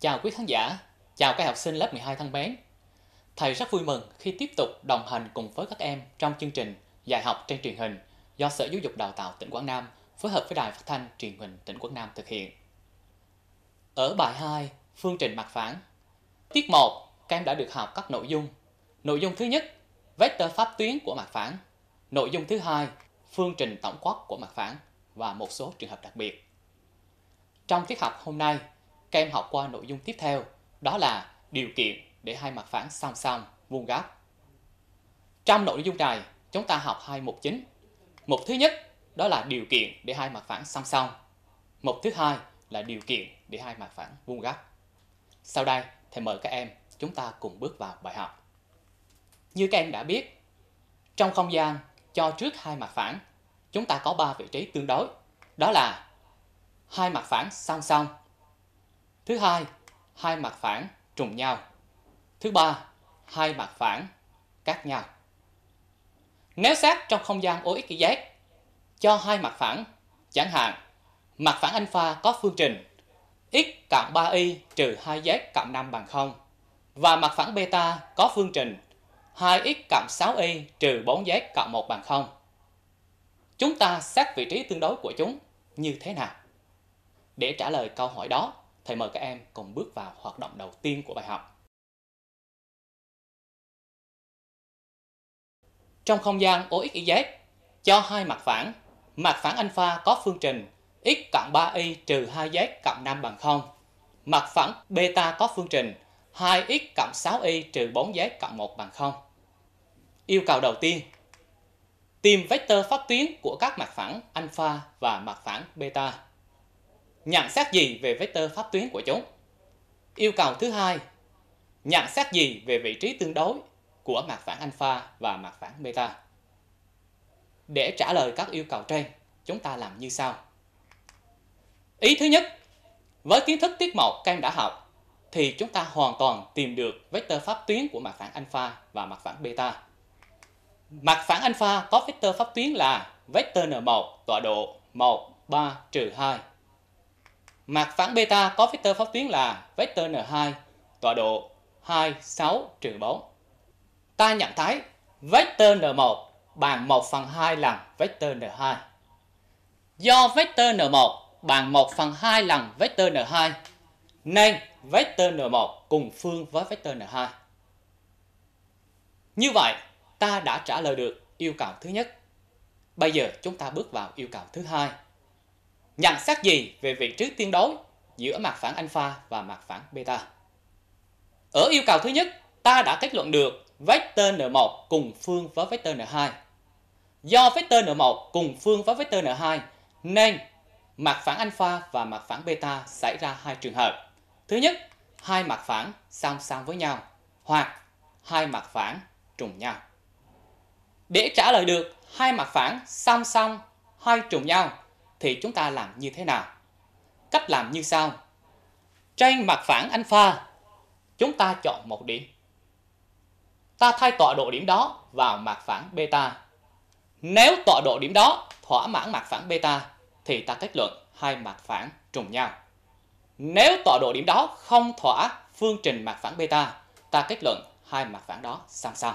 Chào quý khán giả, chào các học sinh lớp 12 thân mến. Thầy rất vui mừng khi tiếp tục đồng hành cùng với các em trong chương trình dạy học trên truyền hình do Sở Giáo dục Đào tạo tỉnh Quảng Nam phối hợp với Đài Phát thanh Truyền hình tỉnh Quảng Nam thực hiện. Ở bài 2, phương trình mặt phẳng. Tiết 1, các em đã được học các nội dung. Nội dung thứ nhất, vector pháp tuyến của mặt phẳng. Nội dung thứ hai, phương trình tổng quát của mặt phẳng và một số trường hợp đặc biệt. Trong tiết học hôm nay, các em học qua nội dung tiếp theo, đó là điều kiện để hai mặt phẳng song song vuông góc. Trong nội dung này, chúng ta học hai mục chính. Mục thứ nhất đó là điều kiện để hai mặt phẳng song song. Mục thứ hai là điều kiện để hai mặt phẳng vuông góc. Sau đây, thầy mời các em chúng ta cùng bước vào bài học. Như các em đã biết, trong không gian cho trước hai mặt phẳng, chúng ta có ba vị trí tương đối, đó là hai mặt phẳng song song Thứ hai, hai mặt phẳng trùng nhau. Thứ ba, hai mặt phẳng cắt nhau. Nếu xét trong không gian oxyz cho hai mặt phẳng, chẳng hạn mặt phẳng alpha có phương trình x cộng 3y trừ 2z cộng 5 bằng 0 và mặt phẳng beta có phương trình 2x cộng 6y trừ 4z cộng 1 bằng 0. Chúng ta xét vị trí tương đối của chúng như thế nào? Để trả lời câu hỏi đó, thầy mời các em cùng bước vào hoạt động đầu tiên của bài học. Trong không gian OXYZ, cho hai mặt phẳng, mặt phẳng alpha có phương trình x cộng 3y trừ 2z cộng 5 bằng 0. Mặt phẳng beta có phương trình 2x cộng 6y trừ 4z cộng 1 bằng 0. Yêu cầu đầu tiên, tìm vectơ phát tuyến của các mặt phẳng alpha và mặt phẳng beta nhận xét gì về vector pháp tuyến của chúng. Yêu cầu thứ hai, nhận xét gì về vị trí tương đối của mặt phẳng alpha và mặt phẳng beta. Để trả lời các yêu cầu trên, chúng ta làm như sau. Ý thứ nhất, với kiến thức tiết mục các em đã học, thì chúng ta hoàn toàn tìm được vector pháp tuyến của mặt phẳng alpha và mặt phẳng beta. Mặt phẳng alpha có vector pháp tuyến là vector n1 tọa độ 1, 3, 2 Mặt phẳng beta có vectơ pháp tuyến là vectơ N2, tọa độ 2, 6, 4. Ta nhận thấy vectơ N1 bằng 1 phần 2 lần vectơ N2. Do vectơ N1 bằng 1 phần 2 lần vectơ N2, nên vectơ N1 cùng phương với vectơ N2. Như vậy, ta đã trả lời được yêu cầu thứ nhất. Bây giờ chúng ta bước vào yêu cầu thứ hai nhận xét gì về vị trí tương đối giữa mặt phẳng alpha và mặt phẳng beta. Ở yêu cầu thứ nhất, ta đã kết luận được vector n1 cùng phương với vector n2. Do vector n1 cùng phương với vector n2 nên mặt phẳng alpha và mặt phẳng beta xảy ra hai trường hợp. Thứ nhất, hai mặt phẳng song song với nhau hoặc hai mặt phẳng trùng nhau. Để trả lời được hai mặt phẳng song song hay trùng nhau thì chúng ta làm như thế nào? Cách làm như sau. Trên mặt phẳng alpha, chúng ta chọn một điểm. Ta thay tọa độ điểm đó vào mặt phẳng beta. Nếu tọa độ điểm đó thỏa mãn mặt phẳng beta, thì ta kết luận hai mặt phẳng trùng nhau. Nếu tọa độ điểm đó không thỏa phương trình mặt phẳng beta, ta kết luận hai mặt phẳng đó song song.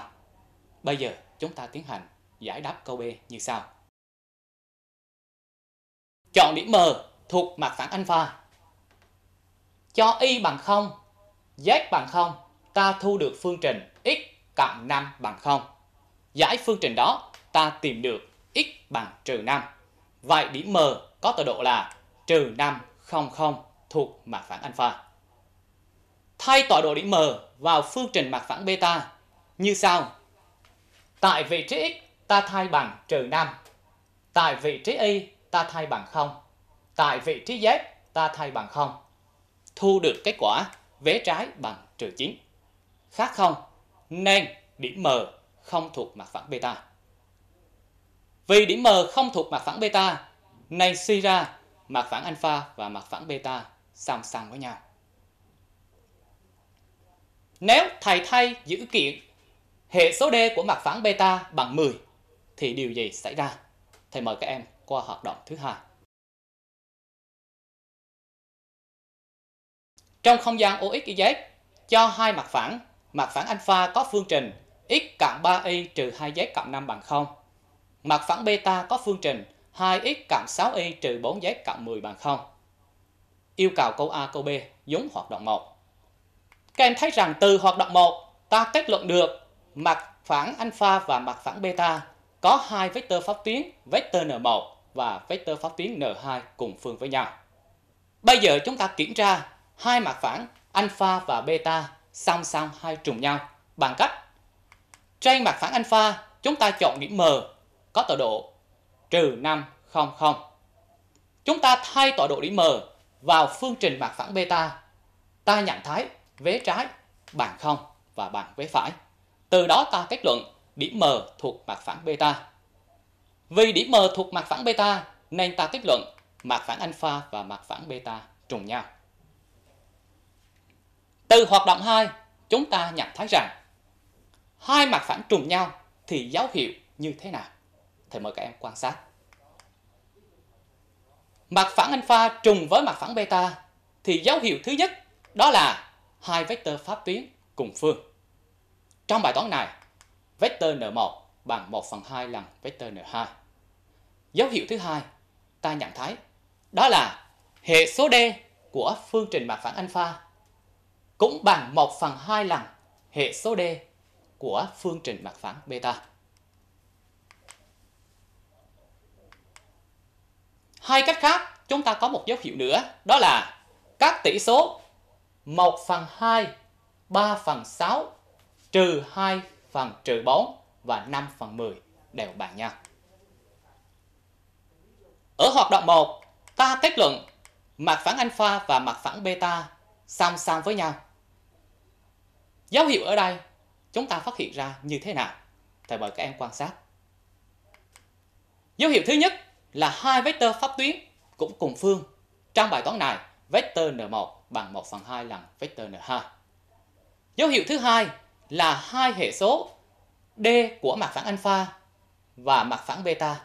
Bây giờ chúng ta tiến hành giải đáp câu B như sau. Chọn điểm M thuộc mặt phẳng alpha. Cho y bằng 0, z bằng 0, ta thu được phương trình x cộng 5 bằng 0. Giải phương trình đó, ta tìm được x bằng trừ 5. Vậy điểm M có tọa độ là trừ 5, 0, 0 thuộc mặt phẳng alpha. Thay tọa độ điểm M vào phương trình mặt phẳng beta như sau. Tại vị trí x, ta thay bằng trừ 5. Tại vị trí y, ta thay bằng 0. Tại vị trí Z, ta thay bằng 0. Thu được kết quả vế trái bằng trừ 9. Khác không? Nên điểm M không thuộc mặt phẳng beta. Vì điểm M không thuộc mặt phẳng beta, nên suy ra mặt phẳng alpha và mặt phẳng beta song song với nhau. Nếu thầy thay dữ kiện hệ số D của mặt phẳng beta bằng 10 thì điều gì xảy ra? Thầy mời các em qua hoạt động thứ hai. Trong không gian OXYZ, cho hai mặt phẳng, mặt phẳng alpha có phương trình x cộng 3y trừ 2z cộng 5 bằng 0. Mặt phẳng beta có phương trình 2x cộng 6y trừ 4z cộng 10 bằng 0. Yêu cầu câu A câu B giống hoạt động 1. Các em thấy rằng từ hoạt động 1, ta kết luận được mặt phẳng alpha và mặt phẳng beta có hai vectơ pháp tuyến vectơ n1 và vector pháp tuyến N2 cùng phương với nhau. Bây giờ chúng ta kiểm tra hai mặt phẳng alpha và beta song song hai trùng nhau bằng cách trên mặt phẳng alpha chúng ta chọn điểm M có tọa độ trừ 5, 0, 0. Chúng ta thay tọa độ điểm M vào phương trình mặt phẳng beta. Ta nhận thấy vế trái bằng 0 và bằng vế phải. Từ đó ta kết luận điểm M thuộc mặt phẳng beta. Vì điểm M thuộc mặt phẳng beta nên ta kết luận mặt phẳng alpha và mặt phẳng beta trùng nhau. Từ hoạt động 2, chúng ta nhận thấy rằng hai mặt phẳng trùng nhau thì dấu hiệu như thế nào? Thầy mời các em quan sát. Mặt phẳng alpha trùng với mặt phẳng beta thì dấu hiệu thứ nhất đó là hai vectơ pháp tuyến cùng phương. Trong bài toán này, vectơ N1 bằng 1 phần 2 lần vector N2. Dấu hiệu thứ hai ta nhận thấy đó là hệ số D của phương trình mặt phẳng alpha cũng bằng 1 phần 2 lần hệ số D của phương trình mặt phẳng beta. Hai cách khác, chúng ta có một dấu hiệu nữa, đó là các tỷ số 1 phần 2, 3 phần 6, trừ 2 phần trừ 4 và 5 phần 10 đều bằng nhau. Ở hoạt động 1, ta kết luận mặt phẳng alpha và mặt phẳng beta song song với nhau. Dấu hiệu ở đây chúng ta phát hiện ra như thế nào? Thầy mời các em quan sát. Dấu hiệu thứ nhất là hai vectơ pháp tuyến cũng cùng phương. Trong bài toán này, vectơ n1 bằng 1 phần 2 lần vectơ n2. Dấu hiệu thứ hai là hai hệ số D của mặt phẳng alpha và mặt phẳng beta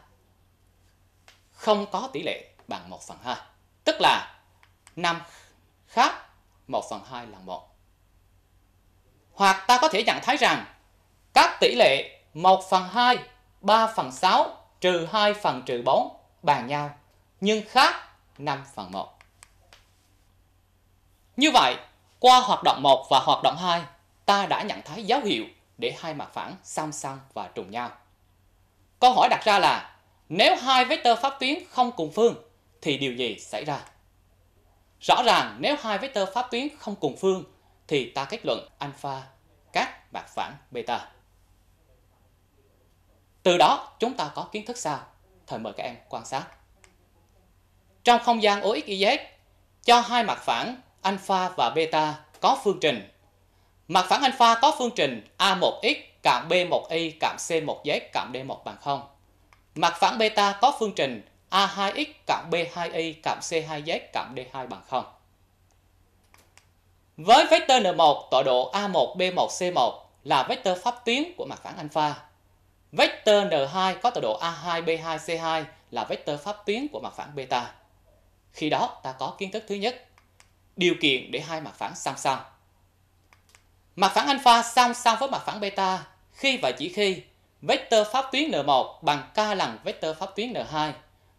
không có tỷ lệ bằng 1 phần 2. Tức là nam khác 1 phần 2 là 1. Hoặc ta có thể nhận thấy rằng các tỷ lệ 1 phần 2, 3 phần 6, trừ 2 phần trừ 4 bằng nhau nhưng khác 5 phần 1. Như vậy, qua hoạt động 1 và hoạt động 2, ta đã nhận thấy dấu hiệu để hai mặt phẳng song song và trùng nhau. Câu hỏi đặt ra là nếu hai vectơ pháp tuyến không cùng phương thì điều gì xảy ra? Rõ ràng nếu hai vectơ pháp tuyến không cùng phương thì ta kết luận alpha các mặt phẳng beta. Từ đó chúng ta có kiến thức sao? Thời mời các em quan sát. Trong không gian OXYZ, cho hai mặt phẳng alpha và beta có phương trình Mặt phẳng alpha có phương trình A1x cộng B1y cộng C1z cộng D1 bằng 0. Mặt phẳng beta có phương trình A2x cộng B2y cộng C2z cộng D2 bằng 0. Với vector N1 tọa độ A1, B1, C1 là vector pháp tuyến của mặt phẳng alpha. Vector N2 có tọa độ A2, B2, C2 là vector pháp tuyến của mặt phẳng beta. Khi đó ta có kiến thức thứ nhất, điều kiện để hai mặt phẳng song song. Mặt phẳng alpha song song với mặt phẳng beta khi và chỉ khi vectơ pháp tuyến N1 bằng k lần vectơ pháp tuyến N2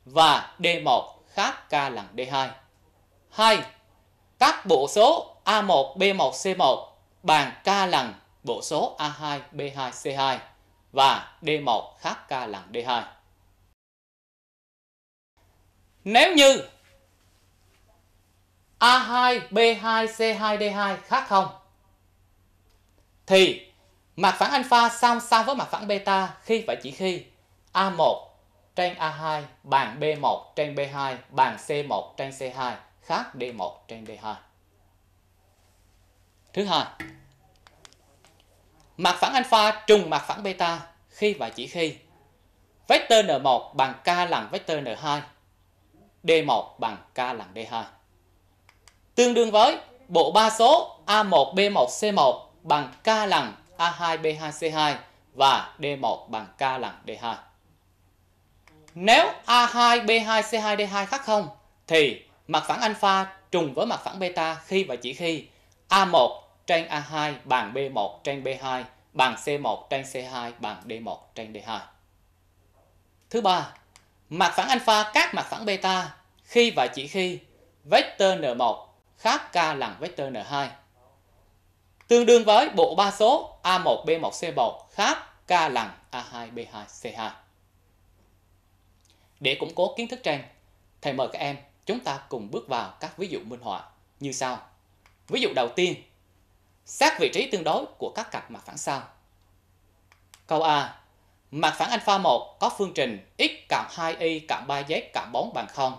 và D1 khác k lần D2. 2. Các bộ số A1, B1, C1 bằng k lần bộ số A2, B2, C2 và D1 khác k lần D2. Nếu như A2, B2, C2, D2 khác không thì mặt phẳng alpha song song với mặt phẳng beta khi và chỉ khi A1 trên A2 bằng B1 trên B2 bằng C1 trên C2 khác D1 trên D2. Thứ hai, mặt phẳng alpha trùng mặt phẳng beta khi và chỉ khi vector N1 bằng K lần vector N2, D1 bằng K lần D2. Tương đương với bộ ba số A1, B1, C1 bằng K lần A2B2C2 và D1 bằng K lần D2. Nếu A2B2C2D2 khác không thì mặt phẳng alpha trùng với mặt phẳng beta khi và chỉ khi A1 trên A2 bằng B1 trên B2 bằng C1 trên C2 bằng D1 trên D2. Thứ ba, mặt phẳng alpha các mặt phẳng beta khi và chỉ khi vector N1 khác K lần vector N2 tương đương với bộ ba số A1B1C1 khác K lần A2B2C2. Để củng cố kiến thức trên thầy mời các em chúng ta cùng bước vào các ví dụ minh họa như sau. Ví dụ đầu tiên, xác vị trí tương đối của các cặp mặt phẳng sau. Câu A. Mặt phẳng alpha 1 có phương trình x cộng 2y cộng 3z cộng 4 bằng 0.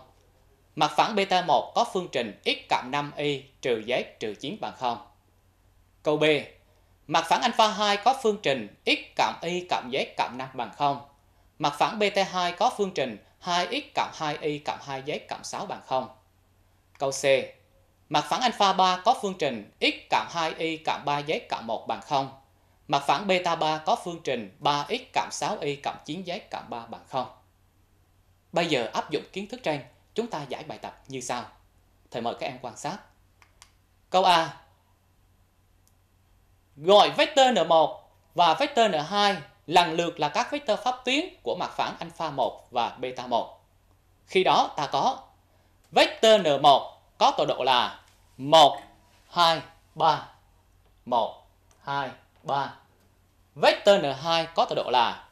Mặt phẳng beta 1 có phương trình x cộng 5y trừ z trừ 9 bằng 0 Câu B. Mặt phẳng alpha 2 có phương trình x cộng y cộng z cộng 5 bằng 0. Mặt phẳng beta2 có phương trình 2x cộng 2y cộng 2z cộng 6 bằng 0. Câu C. Mặt phẳng alpha 3 có phương trình x cộng 2y cộng 3z cộng 1 bằng 0. Mặt phẳng beta 3 có phương trình 3x cộng 6y cộng 9z cộng 3 bằng 0. Bây giờ áp dụng kiến thức trên, chúng ta giải bài tập như sau. Thầy mời các em quan sát. Câu A. Gọi vector N1 và vector N2 lần lượt là các vector pháp tuyến của mặt phẳng alpha 1 và beta 1. Khi đó ta có vector N1 có tọa độ là 1, 2, 3. 1, 2, 3. Vector N2 có tọa độ là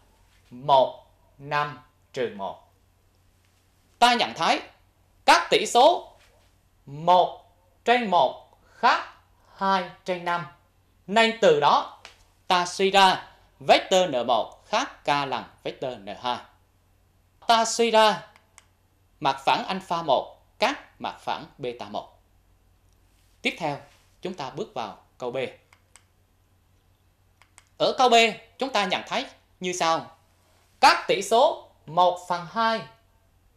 1, 5, trừ 1. Ta nhận thấy các tỷ số 1 trên 1 khác 2 trên 5 nên từ đó ta suy ra vector N1 khác K lần vector N2. Ta suy ra mặt phẳng alpha 1 các mặt phẳng beta 1. Tiếp theo, chúng ta bước vào câu B. Ở câu B, chúng ta nhận thấy như sau. Các tỷ số 1 phần 2,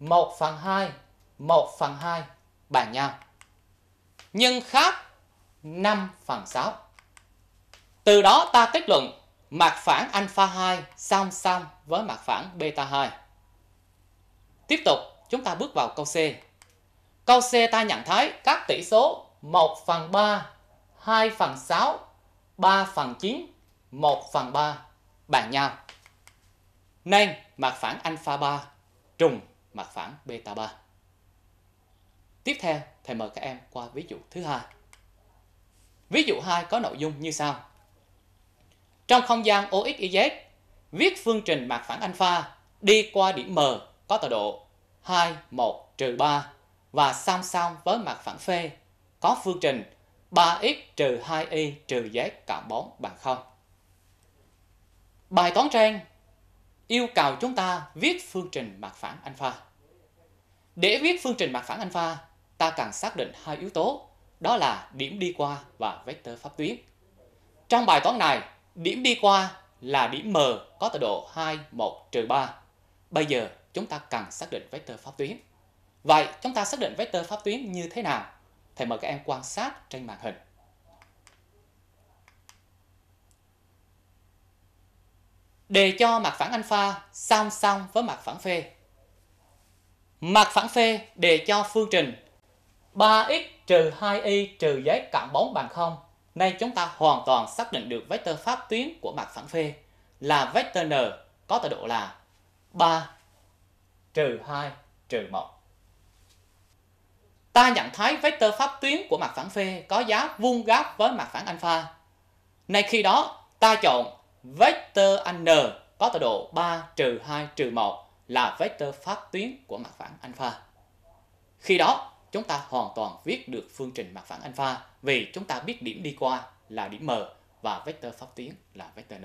1 phần 2, 1 phần 2 bằng nhau. Nhưng khác 5 phần 6. Từ đó ta kết luận mặt phản alpha 2 song song với mặt phản beta 2. Tiếp tục, chúng ta bước vào câu C. Câu C ta nhận thấy các tỷ số 1 phần 3, 2 phần 6, 3 phần 9, 1 phần 3 bằng nhau. Nên mặt phản alpha 3 trùng mặt phản beta 3. Tiếp theo, thầy mời các em qua ví dụ thứ hai. Ví dụ 2 có nội dung như sau. Trong không gian OXYZ, viết phương trình mặt phẳng alpha đi qua điểm M có tọa độ 2, 1, trừ 3 và song song với mặt phẳng phê có phương trình 3x trừ 2y trừ z cộng 4 bằng 0. Bài toán trên yêu cầu chúng ta viết phương trình mặt phẳng alpha. Để viết phương trình mặt phẳng alpha, ta cần xác định hai yếu tố, đó là điểm đi qua và vector pháp tuyến. Trong bài toán này, Điểm đi qua là điểm M có tọa độ 2, 1, 3. Bây giờ chúng ta cần xác định vector pháp tuyến. Vậy chúng ta xác định vector pháp tuyến như thế nào? Thầy mời các em quan sát trên màn hình. Đề cho mặt phẳng alpha song song với mặt phẳng phê. Mặt phẳng phê đề cho phương trình 3x trừ 2y trừ z cộng 4 bằng 0 Nay chúng ta hoàn toàn xác định được vector pháp tuyến của mặt phẳng phê là vector n có tọa độ là 3 trừ 2 trừ 1. Ta nhận thấy vector pháp tuyến của mặt phẳng phê có giá vuông góc với mặt phẳng alpha. Nay khi đó ta chọn vector n có tọa độ 3 trừ 2 trừ 1 là vector pháp tuyến của mặt phẳng alpha. Khi đó chúng ta hoàn toàn viết được phương trình mặt phẳng alpha vì chúng ta biết điểm đi qua là điểm M và vector phát tiến là vector N.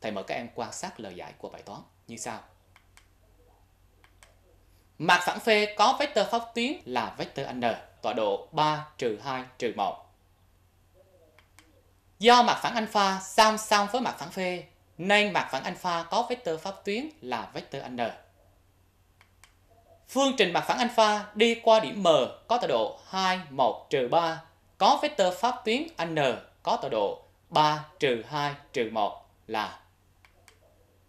Thầy mời các em quan sát lời giải của bài toán như sau. Mặt phẳng phê có vector phát tuyến là vector N, tọa độ 3 2 1. Do mặt phẳng alpha song song với mặt phẳng phê, nên mặt phẳng alpha có vector pháp tuyến là vector n Phương trình mặt phẳng alpha đi qua điểm M có tọa độ 2, 1, 3, có vectơ pháp tuyến N có tọa độ 3, 2, 1 là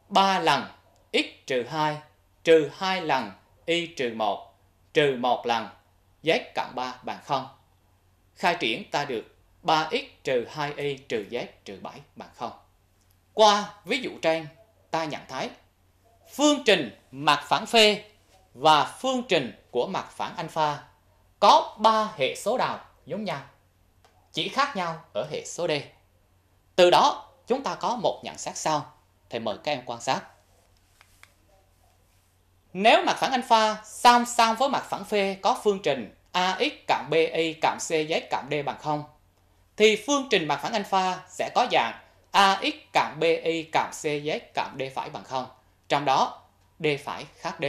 3 lần x 2, trừ 2 lần y 1, trừ 1 lần z cộng 3 bằng 0. Khai triển ta được 3x 2y z 7 bằng 0. Qua ví dụ trên, ta nhận thấy phương trình mặt phẳng phê và phương trình của mặt phẳng alpha có 3 hệ số đào giống nhau, chỉ khác nhau ở hệ số D. Từ đó, chúng ta có một nhận xét sau. Thầy mời các em quan sát. Nếu mặt phẳng alpha song song với mặt phẳng phê có phương trình AX cộng BY cộng CZ cộng D bằng 0, thì phương trình mặt phẳng alpha sẽ có dạng AX cộng BY cộng CZ cộng D phải bằng 0, trong đó D phải khác D.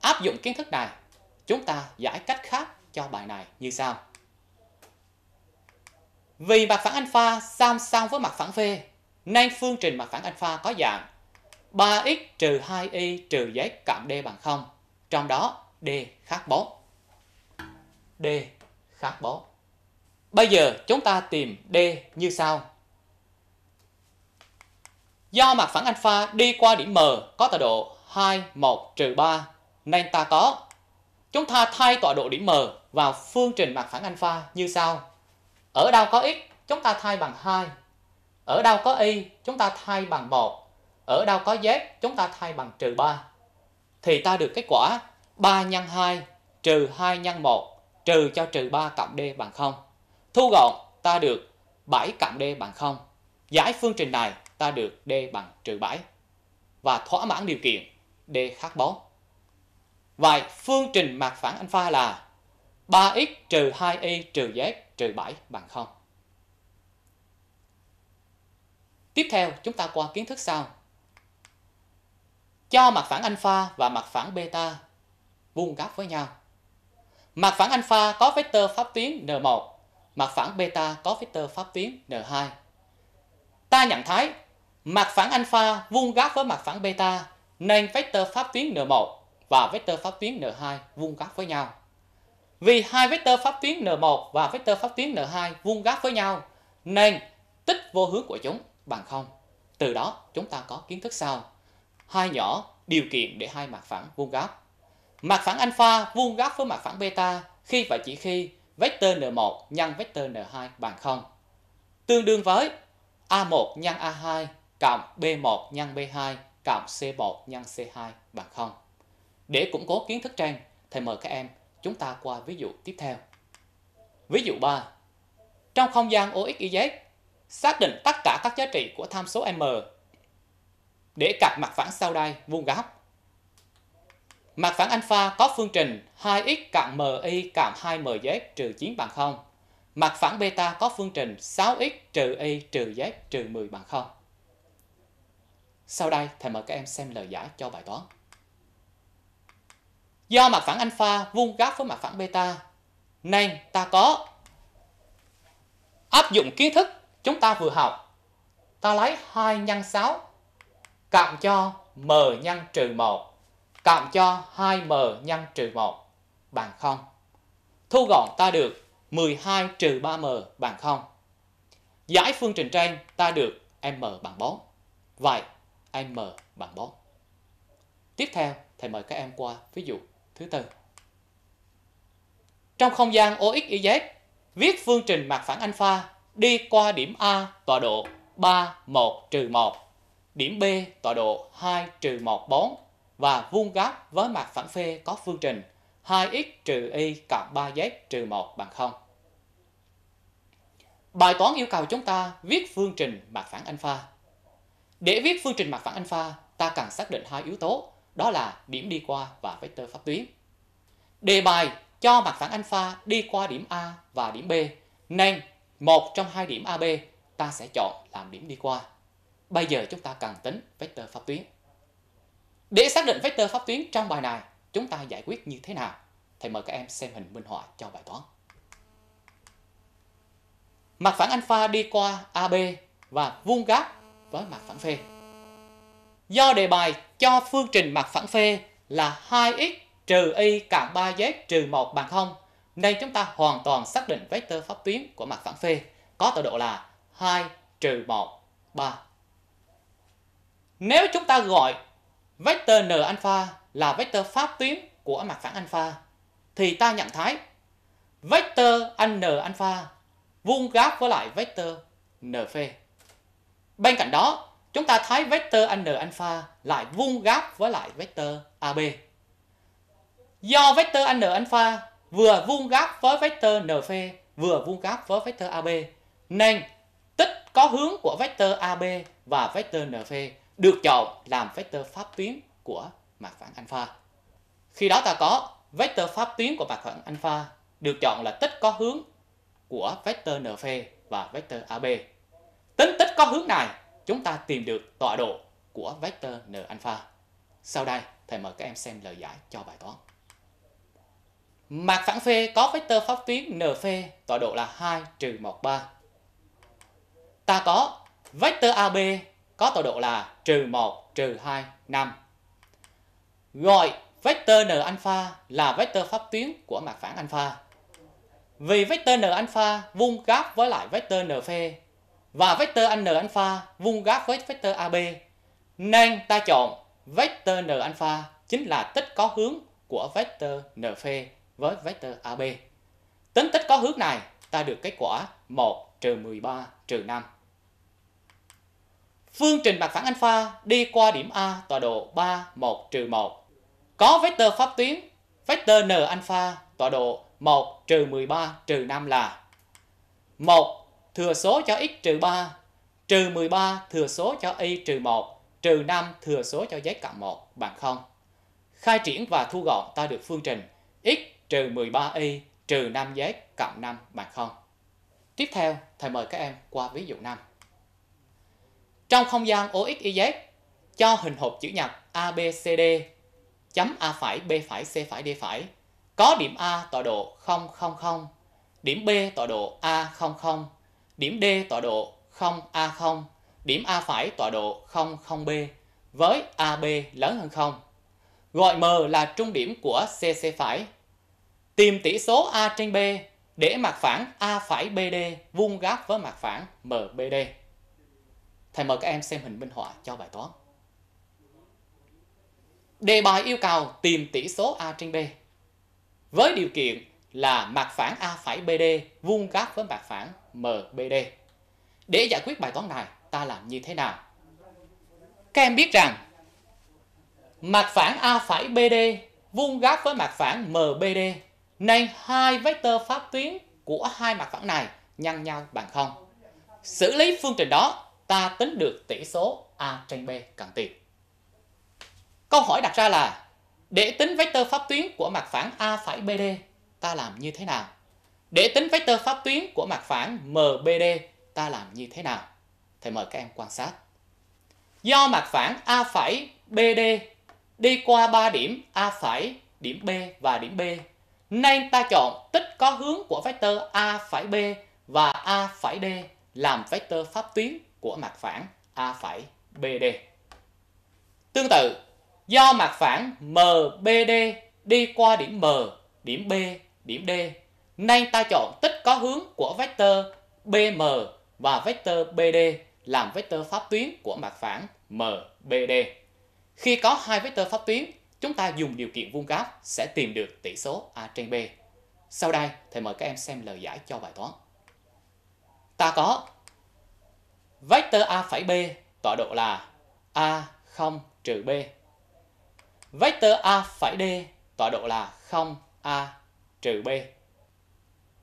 Áp dụng kiến thức này, chúng ta giải cách khác cho bài này như sau. Vì mặt phẳng alpha song song với mặt phẳng v, nên phương trình mặt phẳng alpha có dạng 3x trừ 2y trừ z cộng d bằng 0, trong đó d khác 4. d khác 4. Bây giờ chúng ta tìm d như sau. Do mặt phẳng alpha đi qua điểm M có tọa độ 2, 1, 3 nên ta có. Chúng ta thay tọa độ điểm M vào phương trình mặt phẳng alpha như sau. Ở đâu có x, chúng ta thay bằng 2. Ở đâu có y, chúng ta thay bằng 1. Ở đâu có z, chúng ta thay bằng trừ 3. Thì ta được kết quả 3 nhân 2 trừ 2 nhân 1 trừ cho trừ 3 cộng d bằng 0. Thu gọn, ta được 7 cộng d bằng 0. Giải phương trình này, ta được d bằng trừ 7. Và thỏa mãn điều kiện d khác 4. Vậy phương trình mặt phẳng alpha là 3x trừ 2y trừ z trừ 7 bằng 0. Tiếp theo chúng ta qua kiến thức sau. Cho mặt phẳng alpha và mặt phẳng beta vuông góc với nhau. Mặt phẳng alpha có vectơ pháp tuyến n1, mặt phẳng beta có vectơ pháp tuyến n2. Ta nhận thấy mặt phẳng alpha vuông góc với mặt phẳng beta nên vectơ pháp tuyến n1 và vector pháp tuyến N2 vuông góc với nhau. Vì hai vector pháp tuyến N1 và vector pháp tuyến N2 vuông góc với nhau nên tích vô hướng của chúng bằng 0. Từ đó chúng ta có kiến thức sau. Hai nhỏ điều kiện để hai mặt phẳng vuông góc. Mặt phẳng alpha vuông góc với mặt phẳng beta khi và chỉ khi vector N1 nhân vector N2 bằng 0. Tương đương với A1 nhân A2 cộng B1 nhân B2 cộng C1 nhân C2 bằng 0. Để củng cố kiến thức trang, thầy mời các em chúng ta qua ví dụ tiếp theo. Ví dụ 3. Trong không gian OXYZ, xác định tất cả các giá trị của tham số M để cặp mặt phẳng sau đây vuông góc. Mặt phẳng alpha có phương trình 2x cộng my cộng 2mz trừ 9 bằng 0. Mặt phẳng beta có phương trình 6x trừ y trừ z trừ 10 bằng 0. Sau đây, thầy mời các em xem lời giải cho bài toán do mặt phẳng alpha vuông góc với mặt phẳng beta nên ta có áp dụng kiến thức chúng ta vừa học ta lấy 2 nhân 6 cộng cho m nhân trừ 1 cộng cho 2m nhân trừ 1 bằng 0 thu gọn ta được 12 trừ 3m bằng 0 giải phương trình trên ta được m bằng 4 vậy m bằng 4 tiếp theo thầy mời các em qua ví dụ thứ tư trong không gian OXYZ viết phương trình mặt phẳng alpha đi qua điểm A tọa độ 3 1 1 điểm B tọa độ 2 1 4 và vuông góc với mặt phẳng phê có phương trình 2x trừ y cộng 3z trừ 1 bằng 0. Bài toán yêu cầu chúng ta viết phương trình mặt phẳng alpha. Để viết phương trình mặt phẳng alpha, ta cần xác định hai yếu tố đó là điểm đi qua và vector pháp tuyến. Đề bài cho mặt phẳng alpha đi qua điểm A và điểm B nên một trong hai điểm AB ta sẽ chọn làm điểm đi qua. Bây giờ chúng ta cần tính vector pháp tuyến. Để xác định vector pháp tuyến trong bài này, chúng ta giải quyết như thế nào? Thầy mời các em xem hình minh họa cho bài toán. Mặt phẳng alpha đi qua AB và vuông góc với mặt phẳng phê. Do đề bài cho phương trình mặt phẳng phê là 2x trừ y cộng 3z trừ 1 bằng 0. Nên chúng ta hoàn toàn xác định vector pháp tuyến của mặt phẳng phê có tọa độ là 2 trừ 1, 3. Nếu chúng ta gọi vector n alpha là vector pháp tuyến của mặt phẳng alpha thì ta nhận thấy vector n alpha vuông góc với lại vector n phê. Bên cạnh đó, Chúng ta thấy vector n alpha lại vuông góc với lại vector AB. Do vector n alpha vừa vuông góc với vector n phê vừa vuông góc với vector AB nên tích có hướng của vector AB và vector n phê được chọn làm vector pháp tuyến của mặt phẳng alpha. Khi đó ta có vector pháp tuyến của mặt phẳng alpha được chọn là tích có hướng của vector n phê và vector AB. Tính tích có hướng này chúng ta tìm được tọa độ của vector n alpha. Sau đây, thầy mời các em xem lời giải cho bài toán. Mặt phẳng phê có vector pháp tuyến n phê, tọa độ là 2 trừ 1, 3. Ta có vector AB có tọa độ là trừ 1, trừ 2, 5. Gọi vector n alpha là vector pháp tuyến của mặt phẳng alpha. Vì vector n alpha vuông góc với lại vector n phê và vector n alpha vuông góc với vector AB nên ta chọn vector n alpha chính là tích có hướng của vector n phê với vector AB. Tính tích có hướng này ta được kết quả 1 trừ 13 trừ 5. Phương trình mặt phẳng alpha đi qua điểm A tọa độ 3 1 trừ 1. Có vector pháp tuyến vector n alpha tọa độ 1 trừ 13 trừ 5 là 1 thừa số cho x trừ 3, trừ 13 thừa số cho y trừ 1, trừ 5 thừa số cho z cộng 1 bằng 0. Khai triển và thu gọn ta được phương trình x trừ 13y trừ 5z cộng 5 bằng 0. Tiếp theo, thầy mời các em qua ví dụ 5. Trong không gian OXYZ, cho hình hộp chữ nhật ABCD chấm A phải B phải C phải D phải có điểm A tọa độ 000, điểm B tọa độ A00, Điểm D tọa độ 0A0, điểm A phải tọa độ 00B với AB lớn hơn 0. Gọi M là trung điểm của CC phải. Tìm tỉ số A trên B để mặt phẳng A phải BD vuông góc với mặt phẳng MBD. Thầy mời các em xem hình minh họa cho bài toán. Đề bài yêu cầu tìm tỉ số A trên B. Với điều kiện là mặt phẳng A phải BD vuông góc với mặt phẳng MBD. Để giải quyết bài toán này, ta làm như thế nào? Các em biết rằng mặt phẳng A phải BD vuông góc với mặt phẳng MBD nên hai vectơ pháp tuyến của hai mặt phẳng này nhân nhau bằng không. Xử lý phương trình đó, ta tính được tỷ số A trên B cần tìm. Câu hỏi đặt ra là để tính vectơ pháp tuyến của mặt phẳng A phải BD ta làm như thế nào? Để tính vector pháp tuyến của mặt phẳng MBD ta làm như thế nào? Thầy mời các em quan sát. Do mặt phẳng A' BD đi qua 3 điểm A', điểm B và điểm B, nên ta chọn tích có hướng của vector A' B và A' D làm vector pháp tuyến của mặt phẳng A' BD. Tương tự, do mặt phẳng MBD đi qua điểm M, điểm B Điểm D. Nay ta chọn tích có hướng của vector BM và vector BD làm vector pháp tuyến của mặt phẳng MBD. Khi có hai vector pháp tuyến, chúng ta dùng điều kiện vuông góc sẽ tìm được tỷ số A trên B. Sau đây, thầy mời các em xem lời giải cho bài toán. Ta có vector A'B tọa độ là A0 trừ B. Vector A'D tọa độ là 0A trừ B.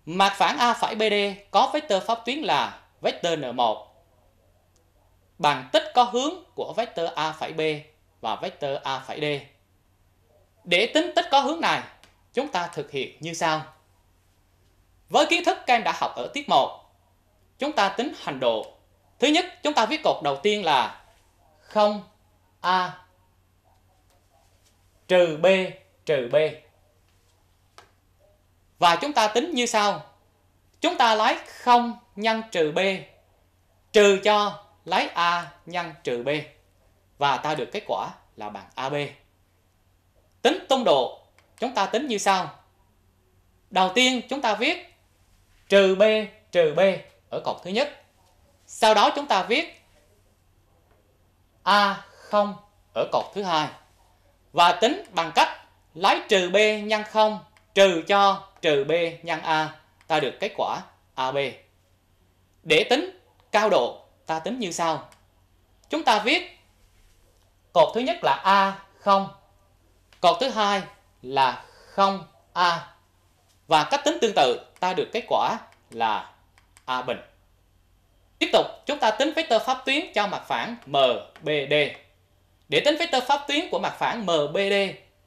Mặt phản A phẩy BD có vectơ pháp tuyến là vectơ N1 bằng tích có hướng của vectơ A phải B và vectơ A phải D. Để tính tích có hướng này, chúng ta thực hiện như sau. Với kiến thức các em đã học ở tiết 1, chúng ta tính hành độ. Thứ nhất, chúng ta viết cột đầu tiên là 0A trừ B trừ B. Và chúng ta tính như sau. Chúng ta lấy 0 nhân trừ b trừ cho lấy a nhân trừ b và ta được kết quả là bằng AB. Tính tung độ, chúng ta tính như sau. Đầu tiên chúng ta viết trừ B trừ B ở cột thứ nhất. Sau đó chúng ta viết A0 ở cột thứ hai. Và tính bằng cách lấy trừ B nhân 0 trừ cho trừ B nhân A, ta được kết quả AB. Để tính cao độ, ta tính như sau. Chúng ta viết cột thứ nhất là A0, cột thứ hai là 0A. Và cách tính tương tự, ta được kết quả là A bình. Tiếp tục, chúng ta tính vector pháp tuyến cho mặt phẳng MBD. Để tính vector pháp tuyến của mặt phẳng MBD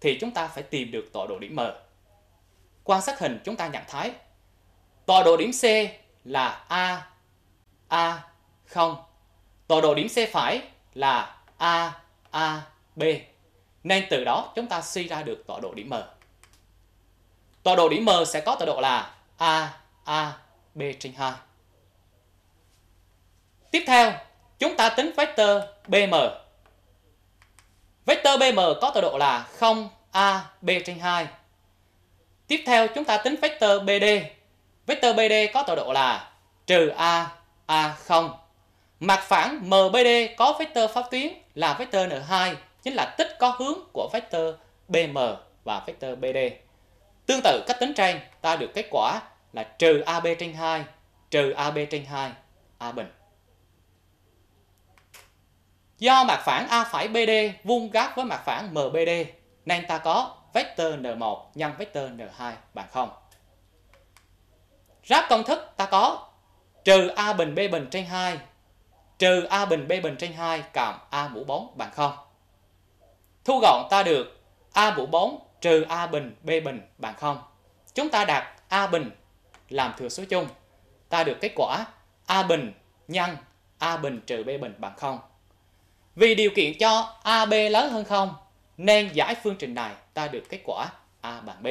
thì chúng ta phải tìm được tọa độ điểm M. Quan sát hình chúng ta nhận thấy tọa độ điểm C là A A 0. Tọa độ điểm C phải là A A B. Nên từ đó chúng ta suy ra được tọa độ điểm M. Tọa độ điểm M sẽ có tọa độ là A A B trên 2. Tiếp theo, chúng ta tính vector BM. Vector BM có tọa độ là 0 A B trên 2 Tiếp theo chúng ta tính vector BD. Vector BD có tọa độ là trừ A, A0. Mặt phẳng MBD có vector pháp tuyến là vector N2, chính là tích có hướng của vector BM và vector BD. Tương tự cách tính trên, ta được kết quả là trừ AB trên 2, trừ AB trên 2, A bình. Do mặt phẳng A' phải BD vuông góc với mặt phẳng MBD, nên ta có vector n1 nhân vector n2 bằng 0. Ráp công thức ta có trừ a bình b bình trên 2 trừ a bình b bình trên 2 cộng a mũ 4 bằng 0. Thu gọn ta được a mũ 4 trừ a bình b bình bằng 0. Chúng ta đặt a bình làm thừa số chung. Ta được kết quả a bình nhân a bình trừ b bình bằng 0. Vì điều kiện cho AB lớn hơn 0 nên giải phương trình này ta được kết quả A bằng B.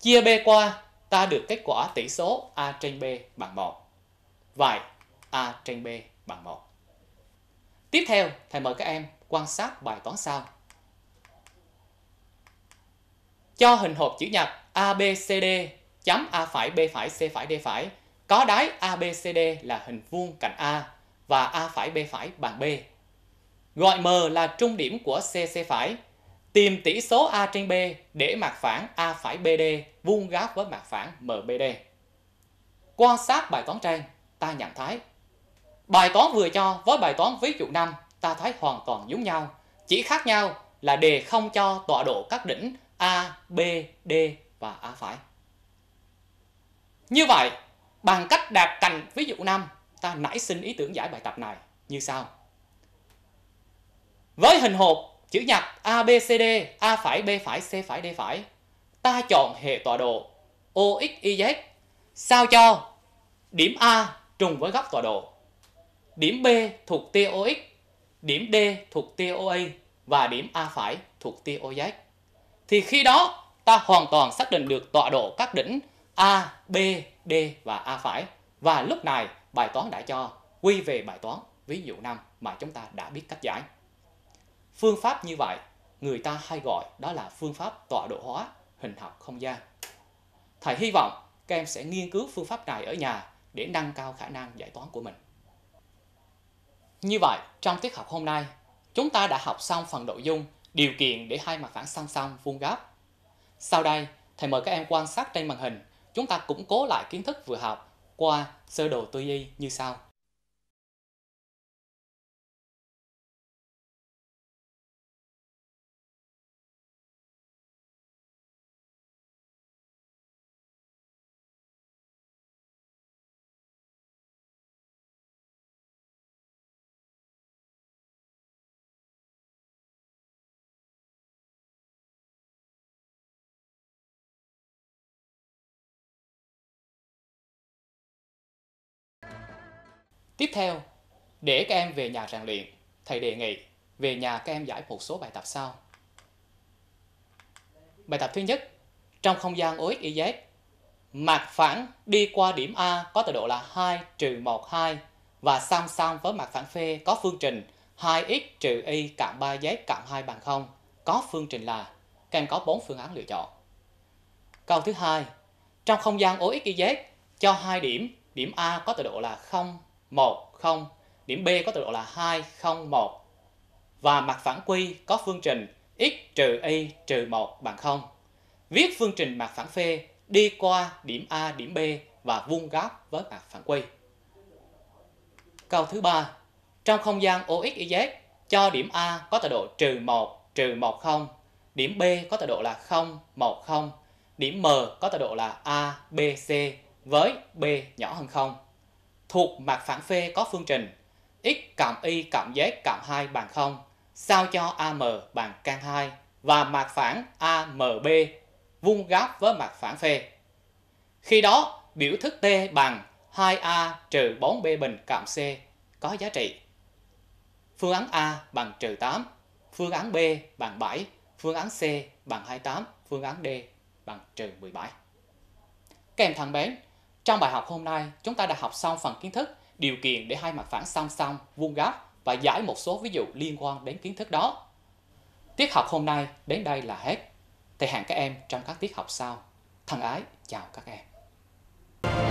Chia B qua, ta được kết quả tỷ số A trên B bằng 1. Vậy, A trên B bằng 1. Tiếp theo, thầy mời các em quan sát bài toán sau. Cho hình hộp chữ nhật ABCD chấm A phải B phải C phải D phải có đáy ABCD là hình vuông cạnh A và A phải B phải bằng B Gọi M là trung điểm của CC phải. Tìm tỷ số A trên B để mặt phẳng A phải BD vuông góc với mặt phẳng MBD. Quan sát bài toán trên, ta nhận thấy bài toán vừa cho với bài toán ví dụ 5 ta thấy hoàn toàn giống nhau, chỉ khác nhau là đề không cho tọa độ các đỉnh A, B, D và A phải. Như vậy, bằng cách đạt thành ví dụ 5, ta nảy sinh ý tưởng giải bài tập này như sau. Với hình hộp chữ nhật ABCD, A phải, B phải, C phải, D phải, ta chọn hệ tọa độ OXYZ sao cho điểm A trùng với góc tọa độ, điểm B thuộc tox điểm D thuộc tia và điểm A phải thuộc tia Thì khi đó ta hoàn toàn xác định được tọa độ các đỉnh A, B, D và A phải. Và lúc này bài toán đã cho quy về bài toán ví dụ 5 mà chúng ta đã biết cách giải. Phương pháp như vậy, người ta hay gọi đó là phương pháp tọa độ hóa hình học không gian. Thầy hy vọng các em sẽ nghiên cứu phương pháp này ở nhà để nâng cao khả năng giải toán của mình. Như vậy, trong tiết học hôm nay, chúng ta đã học xong phần nội dung điều kiện để hai mặt phẳng song song vuông góc. Sau đây, thầy mời các em quan sát trên màn hình, chúng ta củng cố lại kiến thức vừa học qua sơ đồ tư duy như sau. Tiếp theo, để các em về nhà rèn luyện, thầy đề nghị về nhà các em giải một số bài tập sau. Bài tập thứ nhất, trong không gian OXYZ, mặt phẳng đi qua điểm A có tọa độ là 2 trừ 1, 2 và song song với mặt phẳng P có phương trình 2x trừ y cộng 3z cộng 2 bằng 0 có phương trình là các em có 4 phương án lựa chọn. Câu thứ hai, trong không gian OXYZ cho hai điểm, điểm A có tọa độ là 0, 1, 0. Điểm B có tọa độ là 2, 0, 1. Và mặt phẳng quy có phương trình x trừ y trừ 1 bằng 0. Viết phương trình mặt phẳng phê đi qua điểm A, điểm B và vuông góc với mặt phẳng quy. Câu thứ ba Trong không gian OXYZ, cho điểm A có tọa độ trừ 1, trừ 1, 0. Điểm B có tọa độ là 0, 1, 0. Điểm M có tọa độ là A, B, C với B nhỏ hơn 0 thuộc mặt phẳng phê có phương trình x cộng y cộng z cộng 2 bằng 0 sao cho AM bằng căn 2 và mặt phản AMB vuông góc với mặt phẳng phê. Khi đó, biểu thức T bằng 2A trừ 4B bình cộng C có giá trị. Phương án A bằng trừ 8, phương án B bằng 7, phương án C bằng 28, phương án D bằng trừ 17. Các em thân mến, trong bài học hôm nay, chúng ta đã học xong phần kiến thức, điều kiện để hai mặt phẳng song song, vuông góc và giải một số ví dụ liên quan đến kiến thức đó. Tiết học hôm nay đến đây là hết. Thầy hẹn các em trong các tiết học sau. Thân ái, chào các em.